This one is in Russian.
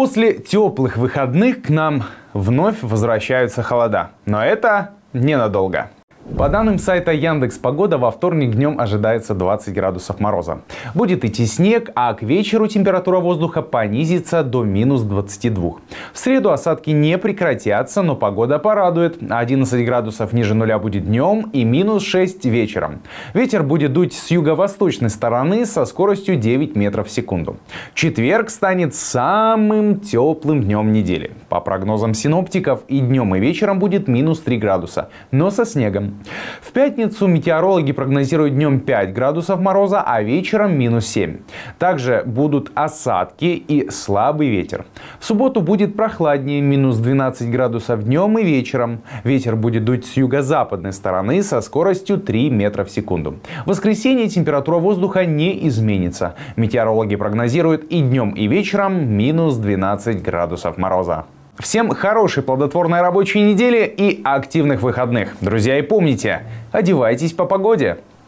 После теплых выходных к нам вновь возвращаются холода. Но это ненадолго. По данным сайта Яндекс Погода, во вторник днем ожидается 20 градусов мороза. Будет идти снег, а к вечеру температура воздуха понизится до минус 22. В среду осадки не прекратятся, но погода порадует. 11 градусов ниже нуля будет днем и минус 6 вечером. Ветер будет дуть с юго-восточной стороны со скоростью 9 метров в секунду. Четверг станет самым теплым днем недели. По прогнозам синоптиков и днем и вечером будет минус 3 градуса, но со снегом. В пятницу метеорологи прогнозируют днем 5 градусов мороза, а вечером минус 7. Также будут осадки и слабый ветер. В субботу будет прохладнее, минус 12 градусов днем и вечером. Ветер будет дуть с юго-западной стороны со скоростью 3 метра в секунду. В воскресенье температура воздуха не изменится. Метеорологи прогнозируют и днем, и вечером минус 12 градусов мороза. Всем хорошей плодотворной рабочей недели и активных выходных. Друзья, и помните, одевайтесь по погоде.